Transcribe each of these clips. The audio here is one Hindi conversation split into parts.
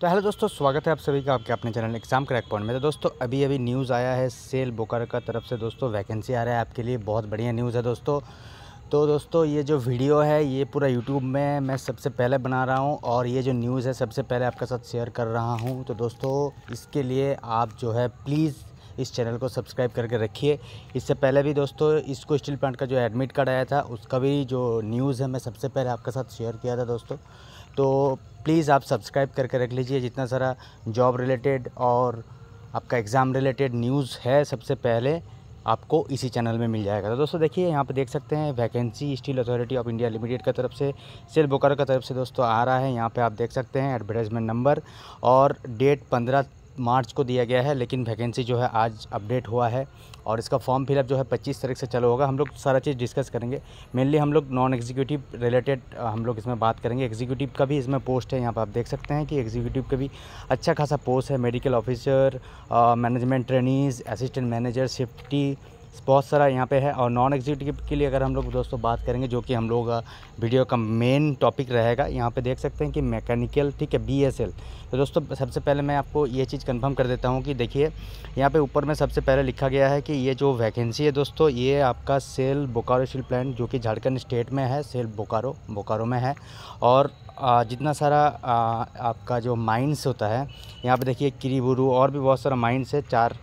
तो हेलो दोस्तों स्वागत है आप सभी का आपके अपने चैनल एग्जाम क्रैक पॉइंट में तो दोस्तों अभी अभी न्यूज़ आया है सेल बोकर का तरफ से दोस्तों वैकेंसी आ रहा है आपके लिए बहुत बढ़िया न्यूज़ है दोस्तों तो दोस्तों ये जो वीडियो है ये पूरा यूट्यूब में मैं सबसे पहले बना रहा हूँ और ये जो न्यूज़ है सबसे पहले आपके साथ शेयर कर रहा हूँ तो दोस्तों इसके लिए आप जो है प्लीज़ इस चैनल को सब्सक्राइब करके रखिए इससे पहले भी दोस्तों इसको स्टील प्लांट का जो एडमिट कार्ड आया था उसका भी जो न्यूज़ है मैं सबसे पहले आपके साथ शेयर किया था दोस्तों तो प्लीज़ आप सब्सक्राइब करके रख लीजिए जितना सारा जॉब रिलेटेड और आपका एग्ज़ाम रिलेटेड न्यूज़ है सबसे पहले आपको इसी चैनल में मिल जाएगा तो दोस्तों देखिए यहाँ पर देख सकते हैं vacancy steel authority of India limited की तरफ से सेल बुकर की तरफ से दोस्तों आ रहा है यहाँ पे आप देख सकते हैं एडवर्टाइजमेंट नंबर और डेट पंद्रह मार्च को दिया गया है लेकिन वैकेंसी जो है आज अपडेट हुआ है और इसका फॉर्म फिलअप जो है 25 तारीख से चालू होगा हम लोग सारा चीज़ डिस्कस करेंगे मेनली हम लोग नॉन एग्जीक्यूटिव रिलेटेड हम लोग इसमें बात करेंगे एग्जीक्यूटिव का भी इसमें पोस्ट है यहाँ पर आप देख सकते हैं कि एग्जीक्यूटिव का भी अच्छा खासा पोस्ट है medical officer management trainees assistant manager safety बहुत सारा यहाँ पे है और नॉन एग्जीक्यूटिव के लिए अगर हम लोग दोस्तों बात करेंगे जो कि हम लोग वीडियो का मेन टॉपिक रहेगा यहाँ पे देख सकते हैं कि मैकेनिकल ठीक है बी तो दोस्तों सबसे पहले मैं आपको ये चीज़ कंफर्म कर देता हूँ कि देखिए यहाँ पे ऊपर में सबसे पहले लिखा गया है कि ये जो वैकेंसी है दोस्तों ये आपका सेल बोकारो स्टील प्लांट जो कि झारखंड स्टेट में है सेल बोकारो बोकारो में है और जितना सारा आपका जो माइंस होता है यहाँ पे देखिए किरीबुरु और भी बहुत सारा माइंस है चार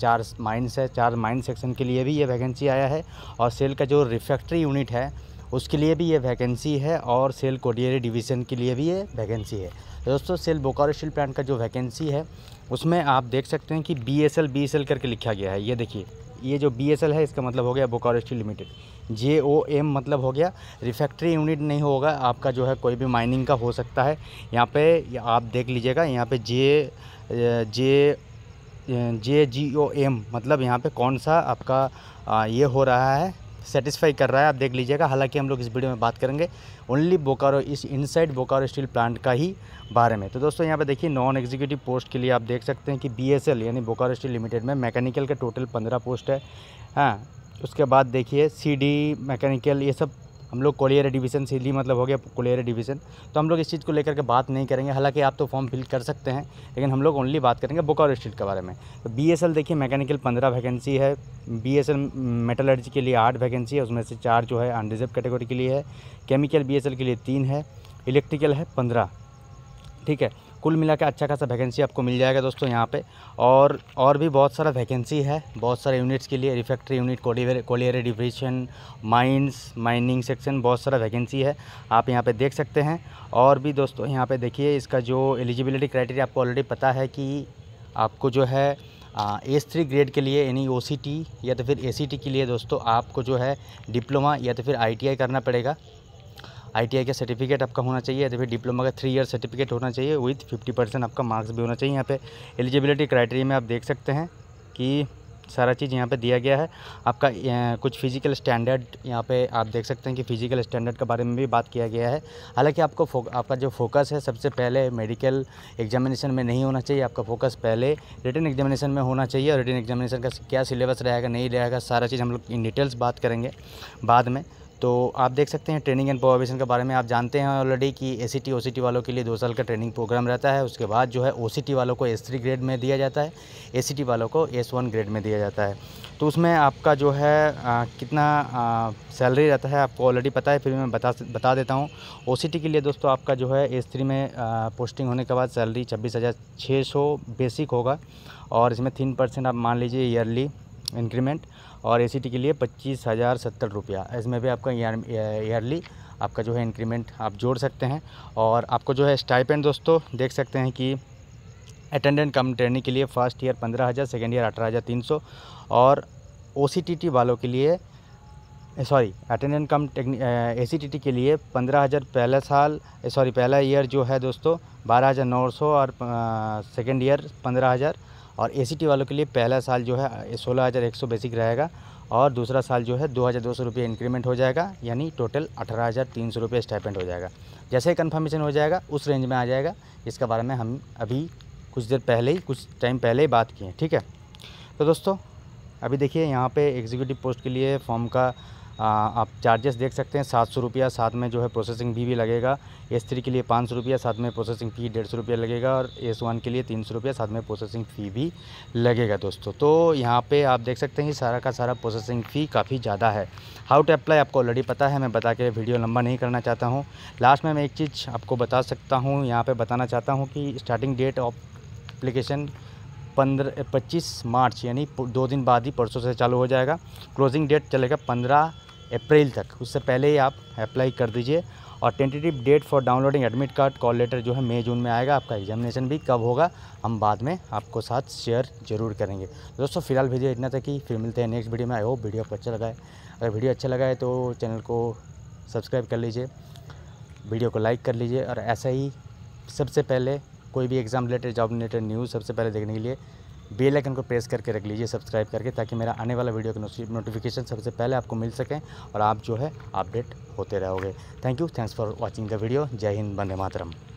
चार माइंस है चार माइंस सेक्शन के लिए भी ये वैकेंसी आया है और सेल का जो रिफैक्ट्री यूनिट है उसके लिए भी ये वैकेंसी है और सेल कोडियरी डिवीज़न के लिए भी ये वैकेंसी है तो दोस्तों सेल बोकारो स्टील प्लांट का जो वैकेंसी है उसमें आप देख सकते हैं कि बी एस एल करके लिखा गया है ये देखिए ये जो बी है इसका मतलब हो गया Bokaro steel limited J O M मतलब हो गया रिफैक्ट्री यूनिट नहीं होगा आपका जो है कोई भी माइनिंग का हो सकता है यहाँ पे आप देख लीजिएगा यहाँ पे जे जे जे जी ओ एम मतलब यहाँ पे कौन सा आपका ये हो रहा है सेटिस्फाई कर रहा है आप देख लीजिएगा हालांकि हम लोग इस वीडियो में बात करेंगे ओनली बोकारो इस इनसाइड बोकारो स्टील प्लांट का ही बारे में तो दोस्तों यहाँ पे देखिए नॉन एग्जीक्यूटिव पोस्ट के लिए आप देख सकते हैं कि बीएसएल यानी बोकारो स्टील लिमिटेड में मैकेनिकल का टोटल पंद्रह पोस्ट है हाँ उसके बाद देखिए सी मैकेनिकल ये सब हम लोग कोलियर डिवीज़न से ही मतलब हो गया कोलियर डिवीज़न तो हम लोग इस चीज़ को लेकर के बात नहीं करेंगे हालांकि आप तो फॉर्म फिल कर सकते हैं लेकिन हम लोग ओनली बात करेंगे बोकारो स्टेट के बारे में तो बी देखिए मैकेनिकल पंद्रह वैकेंसी है बी एस मेटलर्जी के लिए आठ वैकेंसी है उसमें से चार जो है अनरिजर्व कैटेगरी के लिए है केमिकल बी के लिए तीन है इलेक्ट्रिकल है पंद्रह ठीक है कुल मिला के अच्छा खासा वैकेंसी आपको मिल जाएगा दोस्तों यहाँ पे और और भी बहुत सारा वैकेंसी है बहुत सारे यूनिट्स के लिए refractory unit colliery division mines mining section बहुत सारा वैकेंसी है आप यहाँ पे देख सकते हैं और भी दोस्तों यहाँ पे देखिए इसका जो एलिजिबिलिटी क्राइटेरिया आपको ऑलरेडी पता है कि आपको जो है एस थ्री ग्रेड के लिए यानी ओ या तो फिर ए के लिए दोस्तों आपको जो है डिप्लोमा या तो फिर आई करना पड़ेगा आई का सर्टिफिकेट आपका होना चाहिए जब फिर डिप्लोमा का थ्री ईयर सर्टिफिकेट होना चाहिए विथ फिफ्टी परसेंट आपका मार्क्स भी होना चाहिए यहाँ पे एलिजिबिलिटी क्राइटेरिया में आप देख सकते हैं कि सारा चीज़ यहाँ पे दिया गया है आपका कुछ फिजिकल स्टैंडर्ड यहाँ पे आप देख सकते हैं कि फिजिकल स्टैंडर्ड के बारे में भी बात किया गया है हालांकि आपको आपका जो फोकस है सबसे पहले मेडिकल एग्जामिनेशन में नहीं होना चाहिए आपका फोकस पहले रिटर्न एग्जामिनेशन में होना चाहिए और रिटर्न एग्जामिनेशन का क्या सिलेबस रहेगा नहीं रहेगा सारा चीज़ हम लोग इन डिटेल्स बात करेंगे बाद में तो आप देख सकते हैं ट्रेनिंग एंड प्रोबेशन के बारे में आप जानते हैं ऑलरेडी कि ए C T O C T वालों के लिए दो साल का ट्रेनिंग प्रोग्राम रहता है उसके बाद जो है ओ सी टी वालों को एस थ्री ग्रेड में दिया जाता है ए सी टी वालों को एस वन ग्रेड में दिया जाता है तो उसमें आपका जो है आ, कितना सैलरी रहता है आपको ऑलरेडी पता है फिर मैं बता बता देता हूँ ओ सी टी के लिए दोस्तों आपका जो है एस थ्री में आ, पोस्टिंग होने के बाद सैलरी छब्बीस हज़ार छः सौ बेसिक होगा और इसमें तीन परसेंट आप मान लीजिए ईयरली इंक्रीमेंट और ए के लिए पच्चीस हज़ार सत्तर रुपया इसमें भी आपका ईयरली आपका जो है इंक्रीमेंट आप जोड़ सकते हैं और आपको जो है स्टाइपेंड दोस्तों देख सकते हैं कि अटेंडेंट कम ट्रेनिंग के लिए फ़र्स्ट ईयर पंद्रह हज़ार सेकेंड ईयर अठारह हज़ार तीन सौ और ओ वालों के लिए sorry attendant cum A C T T के लिए पंद्रह हज़ार पहला साल सॉरी पहला ईयर जो है दोस्तों बारह हज़ार नौ सौ और सेकेंड ईयर पंद्रह हज़ार और ए सी टी वालों के लिए पहला साल जो है सोलह हज़ार एक सौ बेसिक रहेगा और दूसरा साल जो है दो हज़ार दो सौ रुपये इंक्रीमेंट हो जाएगा यानी टोटल अठारह हज़ार तीन सौ रुपये स्टाइपेंट हो जाएगा जैसे ही कन्फर्मेशन हो जाएगा उस रेंज में आ जाएगा इसके बारे में हम अभी कुछ देर पहले ही कुछ टाइम पहले ही बात किए ठीक है तो दोस्तों अभी देखिए यहाँ पे एग्जीक्यूटिव पोस्ट के लिए फॉर्म का आप चार्जेस देख सकते हैं सात सौ रुपया साथ में जो है प्रोसेसिंग फ़ी भी लगेगा एस थ्री के लिए पाँच सौ रुपया साथ में प्रोसेसिंग फ़ी डेढ़ सौ रुपया लगेगा और एस वन के लिए तीन सौ रुपया साथ में प्रोसेसिंग फ़ी भी लगेगा दोस्तों तो यहाँ पे आप देख सकते हैं कि सारा का सारा प्रोसेसिंग फ़ी काफ़ी ज़्यादा है हाउ टू अप्लाई आपको ऑलरेडी पता है मैं बता के वीडियो लंबा नहीं करना चाहता हूँ लास्ट में मैं एक चीज़ आपको बता सकता हूँ यहाँ पर बताना चाहता हूँ कि स्टार्टिंग डेट ऑफ अप्लीकेशन पंद्रह पच्चीस मार्च यानी दो दिन बाद ही परसों से चालू हो जाएगा क्लोजिंग डेट चलेगा पंद्रह अप्रैल तक उससे पहले ही आप अप्लाई कर दीजिए और tentative date for downloading admit card call letter जो है मई जून में आएगा आपका एग्जामिनेशन भी कब होगा हम बाद में आपको साथ शेयर जरूर करेंगे दोस्तों फिलहाल वीडियो इतना तक ही फिर मिलते हैं नेक्स्ट वीडियो में आई होप वीडियो आपको अच्छा लगा है अगर वीडियो अच्छा लगा है तो चैनल को सब्सक्राइब कर लीजिए वीडियो को लाइक कर लीजिए और ऐसा ही सबसे पहले कोई भी exam related job related news सबसे पहले देखने के लिए बेल आइकन को प्रेस करके रख लीजिए सब्सक्राइब करके ताकि मेरा आने वाला वीडियो का नोटिफिकेशन सबसे पहले आपको मिल सकें और आप जो है अपडेट होते रहोगे thank you thanks for watching the video जय हिंद बंदे मातरम